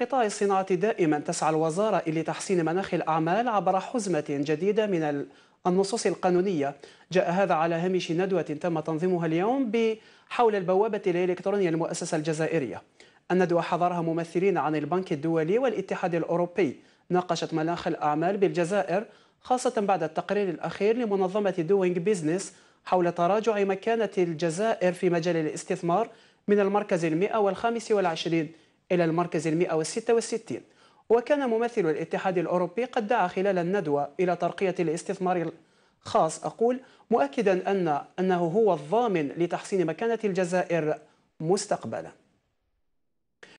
قطاع الصناعة دائما تسعى الوزارة إلى تحسين مناخ الأعمال عبر حزمة جديدة من النصوص القانونية جاء هذا على هامش ندوة تم تنظيمها اليوم حول البوابة الإلكترونية للمؤسسة الجزائرية الندوة حضرها ممثلين عن البنك الدولي والاتحاد الأوروبي ناقشت مناخ الأعمال بالجزائر خاصة بعد التقرير الأخير لمنظمة دوينج بيزنس حول تراجع مكانة الجزائر في مجال الاستثمار من المركز المئة والخامس والعشرين إلى المركز المئة وكان ممثل الاتحاد الأوروبي قد دعا خلال الندوة إلى ترقية الاستثمار الخاص أقول مؤكدا أن أنه هو الضامن لتحسين مكانة الجزائر مستقبلا